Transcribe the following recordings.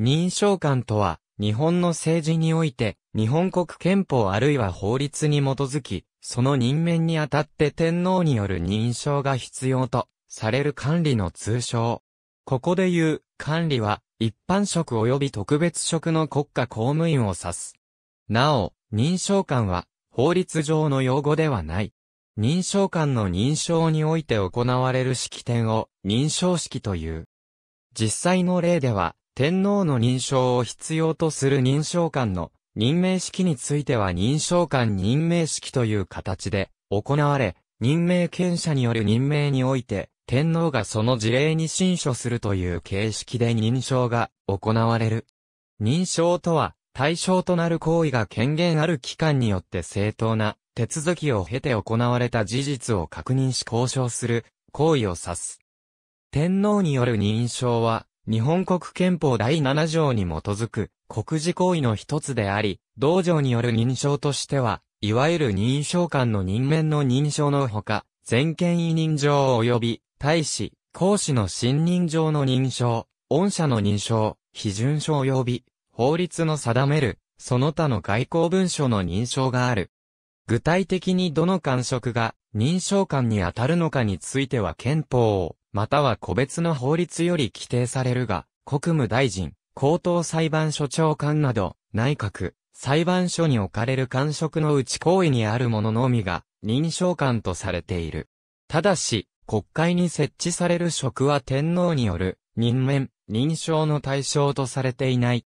認証官とは、日本の政治において、日本国憲法あるいは法律に基づき、その任免にあたって天皇による認証が必要と、される管理の通称。ここで言う、管理は、一般職及び特別職の国家公務員を指す。なお、認証官は、法律上の用語ではない。認証官の認証において行われる式典を、認証式という。実際の例では、天皇の認証を必要とする認証官の任命式については認証官任命式という形で行われ、任命権者による任命において、天皇がその事例に親書するという形式で認証が行われる。認証とは、対象となる行為が権限ある機関によって正当な手続きを経て行われた事実を確認し交渉する行為を指す。天皇による認証は、日本国憲法第7条に基づく国事行為の一つであり、道場による認証としては、いわゆる認証官の任免の認証のほか、全権委任状及び、大使、公使の信任状の認証、御社の認証、批准書及び、法律の定める、その他の外交文書の認証がある。具体的にどの官職が認証官に当たるのかについては憲法をまたは個別の法律より規定されるが、国務大臣、高等裁判所長官など、内閣、裁判所に置かれる官職のうち行為にあるもののみが、認証官とされている。ただし、国会に設置される職は天皇による、任免、認証の対象とされていない。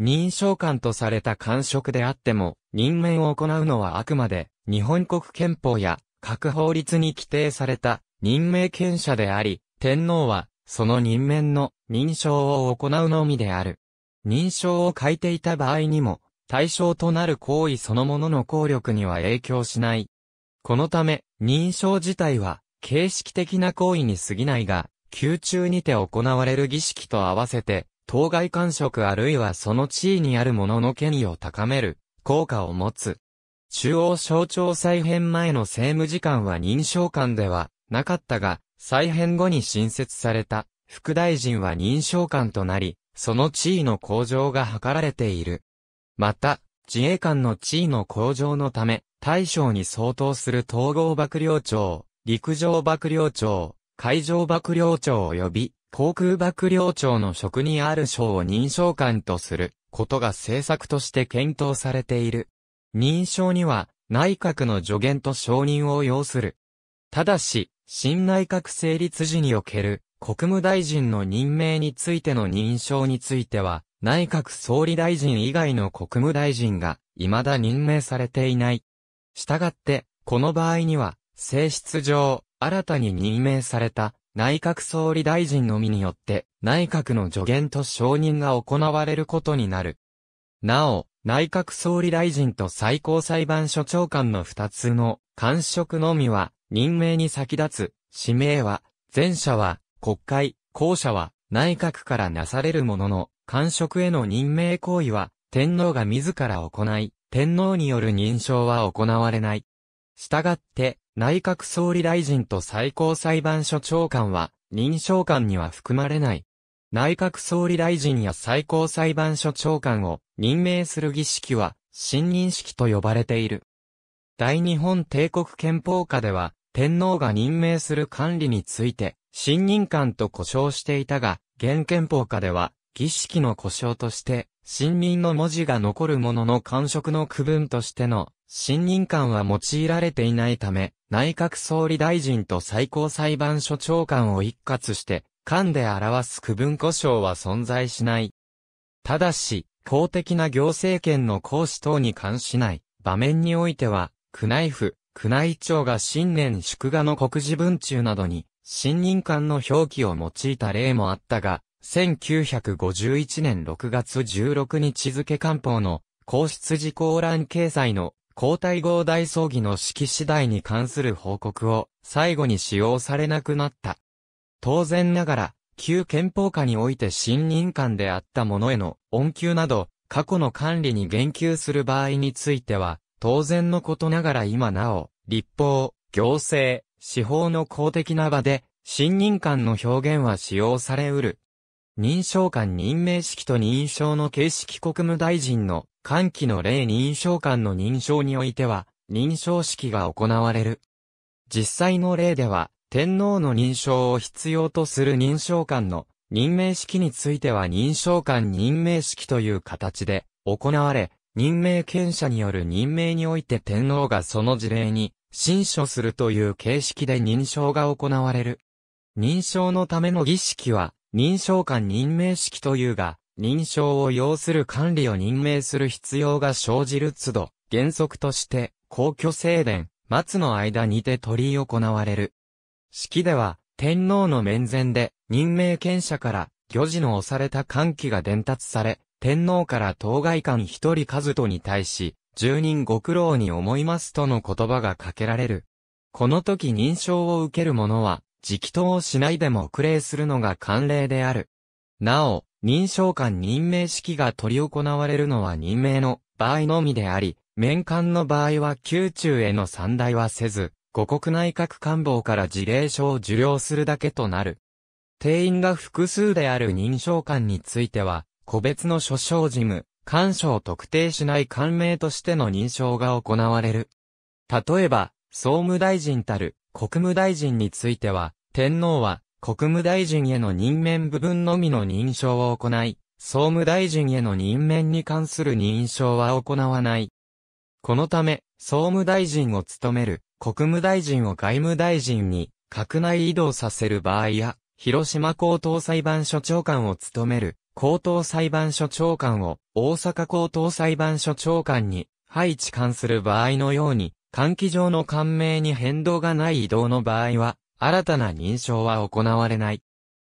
認証官とされた官職であっても、任免を行うのはあくまで、日本国憲法や、各法律に規定された、任命権者であり、天皇は、その任免の認証を行うのみである。認証を書いていた場合にも、対象となる行為そのものの効力には影響しない。このため、認証自体は、形式的な行為に過ぎないが、宮中にて行われる儀式と合わせて、当該官職あるいはその地位にある者の権威を高める、効果を持つ。中央省庁再編前の政務次官は認証官では、なかったが、再編後に新設された、副大臣は認証官となり、その地位の向上が図られている。また、自衛官の地位の向上のため、大将に相当する統合幕僚長、陸上幕僚長、海上幕僚長及び、航空幕僚長の職にある賞を認証官とすることが政策として検討されている。認証には内閣の助言と承認を要する。ただし、新内閣成立時における国務大臣の任命についての認証については、内閣総理大臣以外の国務大臣が未だ任命されていない。したがって、この場合には、性質上、新たに任命された内閣総理大臣のみによって内閣の助言と承認が行われることになる。なお、内閣総理大臣と最高裁判所長官の二つの官職のみは任命に先立つ、指名は、前者は、国会、後者は、内閣からなされるものの、官職への任命行為は、天皇が自ら行い、天皇による認証は行われない。したがって、内閣総理大臣と最高裁判所長官は、認証官には含まれない。内閣総理大臣や最高裁判所長官を任命する儀式は、信任式と呼ばれている。大日本帝国憲法下では、天皇が任命する管理について、信任官と呼称していたが、現憲法下では、儀式の呼称として、信任の文字が残るものの官職の区分としての、信任官は用いられていないため、内閣総理大臣と最高裁判所長官を一括して、官で表す区分故障は存在しない。ただし、公的な行政権の行使等に関しない場面においては、区内府、宮内庁が新年祝賀の告示文中などに、信任官の表記を用いた例もあったが、1951年6月16日付官報の皇室事項欄掲載の皇太后大葬儀の式次第に関する報告を最後に使用されなくなった。当然ながら、旧憲法下において信任官であった者への恩給など、過去の管理に言及する場合については、当然のことながら今なお、立法、行政、司法の公的な場で、信任官の表現は使用されうる。認証官任命式と認証の形式国務大臣の、歓喜の例認証官の認証においては、認証式が行われる。実際の例では、天皇の認証を必要とする認証官の任命式については認証官任命式という形で行われ、任命権者による任命において天皇がその事例に、新書するという形式で認証が行われる。認証のための儀式は、認証官任命式というが、認証を要する管理を任命する必要が生じる都度、原則として、皇居正殿、松の間にて取り行われる。式では、天皇の面前で、任命権者から、漁事の押された歓喜が伝達され、天皇から当該官一人数とに対し、住人ご苦労に思いますとの言葉がかけられる。この時認証を受ける者は、直答をしないでも苦礼するのが慣例である。なお、認証官任命式が取り行われるのは任命の場合のみであり、面官の場合は宮中への参代はせず、五国内閣官房から事例書を受領するだけとなる。定員が複数である認証官については、個別の所掌事務、渉を特定しない官名としての認証が行われる。例えば、総務大臣たる国務大臣については、天皇は国務大臣への任免部分のみの認証を行い、総務大臣への任免に関する認証は行わない。このため、総務大臣を務める国務大臣を外務大臣に閣内移動させる場合や、広島高等裁判所長官を務める高等裁判所長官を大阪高等裁判所長官に配置関する場合のように、換気上の官名に変動がない移動の場合は、新たな認証は行われない。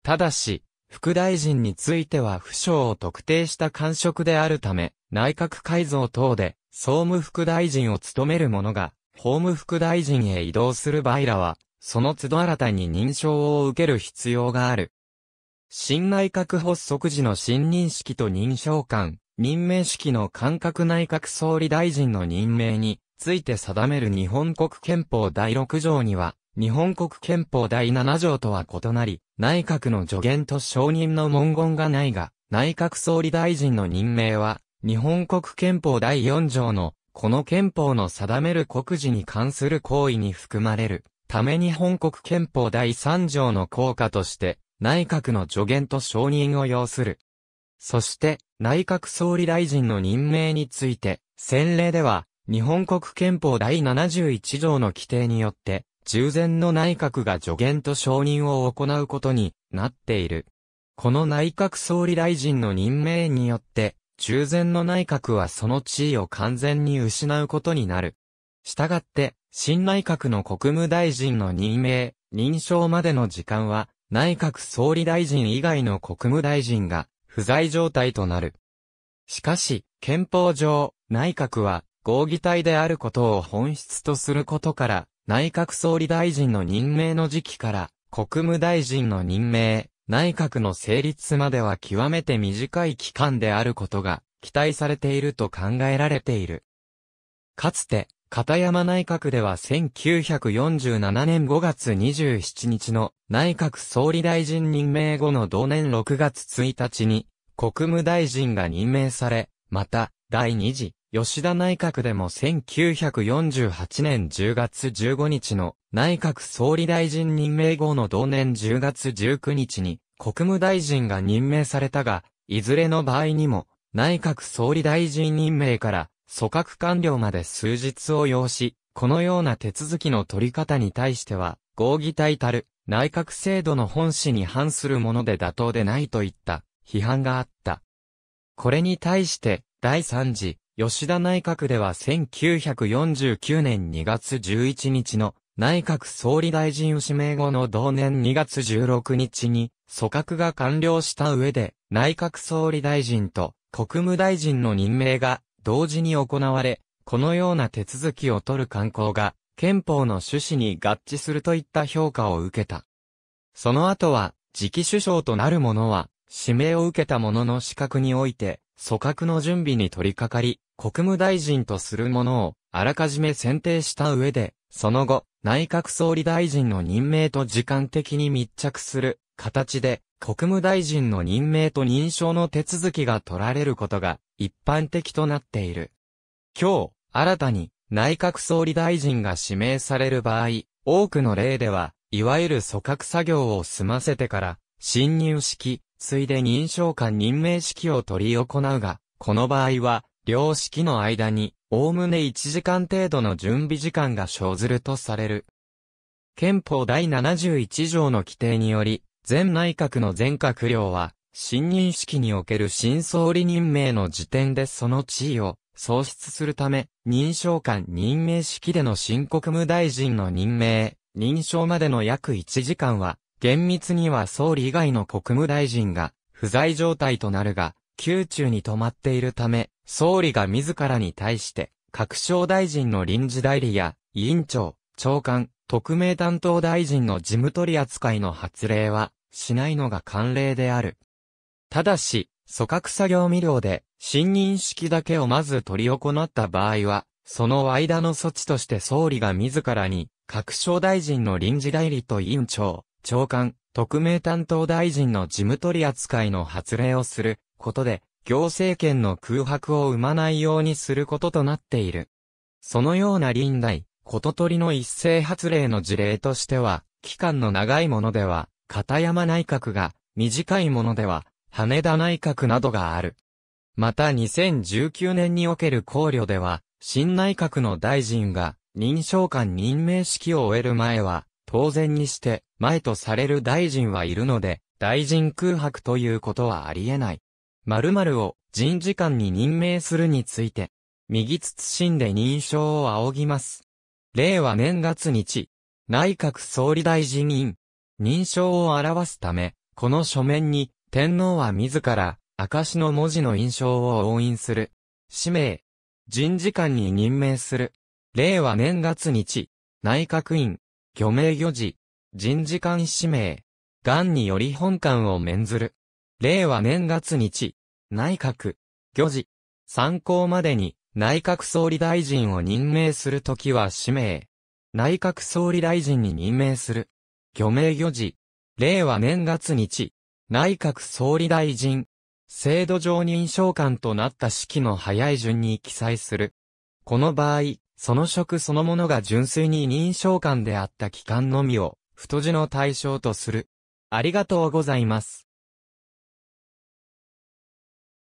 ただし、副大臣については府省を特定した官職であるため、内閣改造等で総務副大臣を務める者が、法務副大臣へ移動する場合らは、その都度新たに認証を受ける必要がある。新内閣発足時の新任式と認証官、任命式の間隔内閣総理大臣の任命について定める日本国憲法第6条には、日本国憲法第7条とは異なり、内閣の助言と承認の文言がないが、内閣総理大臣の任命は、日本国憲法第4条の、この憲法の定める国事に関する行為に含まれる、ため日本国憲法第3条の効果として、内閣の助言と承認を要する。そして、内閣総理大臣の任命について、先例では、日本国憲法第71条の規定によって、従前の内閣が助言と承認を行うことになっている。この内閣総理大臣の任命によって、従前の内閣はその地位を完全に失うことになる。したがって、新内閣の国務大臣の任命、認証までの時間は、内閣総理大臣以外の国務大臣が不在状態となる。しかし、憲法上、内閣は合議体であることを本質とすることから、内閣総理大臣の任命の時期から、国務大臣の任命、内閣の成立までは極めて短い期間であることが期待されていると考えられている。かつて、片山内閣では1947年5月27日の内閣総理大臣任命後の同年6月1日に国務大臣が任命され、また第2次吉田内閣でも1948年10月15日の内閣総理大臣任命後の同年10月19日に国務大臣が任命されたが、いずれの場合にも内閣総理大臣任命から組閣完了まで数日を要し、このような手続きの取り方に対しては、合議体たる内閣制度の本旨に反するもので妥当でないといった批判があった。これに対して、第3次吉田内閣では1949年2月11日の内閣総理大臣指名後の同年2月16日に組閣が完了した上で内閣総理大臣と国務大臣の任命が同時に行われ、このような手続きを取る観光が、憲法の趣旨に合致するといった評価を受けた。その後は、次期首相となる者は、指名を受けた者の資格において、組閣の準備に取り掛かり、国務大臣とする者を、あらかじめ選定した上で、その後、内閣総理大臣の任命と時間的に密着する形で、国務大臣の任命と認証の手続きが取られることが一般的となっている。今日、新たに内閣総理大臣が指名される場合、多くの例では、いわゆる組閣作業を済ませてから、新入式、ついで認証官任命式を取り行うが、この場合は、両式の間に、おおむね1時間程度の準備時間が生ずるとされる。憲法第71条の規定により、前内閣の全閣僚は、新任式における新総理任命の時点でその地位を創出するため、認証官任命式での新国務大臣の任命、認証までの約1時間は、厳密には総理以外の国務大臣が不在状態となるが、宮中に止まっているため、総理が自らに対して、各省大臣の臨時代理や、委員長、長官、特命担当大臣の事務取り扱いの発令は、しないのが慣例である。ただし、組閣作業未了で、新認識だけをまず取り行った場合は、その間の措置として総理が自らに、各省大臣の臨時代理と委員長、長官、特命担当大臣の事務取り扱いの発令をすることで、行政権の空白を生まないようにすることとなっている。そのような臨代、こととりの一斉発令の事例としては、期間の長いものでは、片山内閣が、短いものでは、羽田内閣などがある。また2019年における考慮では、新内閣の大臣が、認証官任命式を終える前は、当然にして、前とされる大臣はいるので、大臣空白ということはあり得ない。〇〇を人事官に任命するについて、右慎んで認証を仰ぎます。令和年月日、内閣総理大臣院、認証を表すため、この書面に、天皇は自ら、証の文字の印象を押印する。氏名、人事官に任命する。令和年月日、内閣院、漁名漁事、人事官指名、癌により本官を免ずる。令和年月日、内閣、漁事、参考までに、内閣総理大臣を任命するときは氏名。内閣総理大臣に任命する。漁名漁事。令和年月日。内閣総理大臣。制度上認証官となった式の早い順に記載する。この場合、その職そのものが純粋に認証官であった期間のみを、太字の対象とする。ありがとうございます。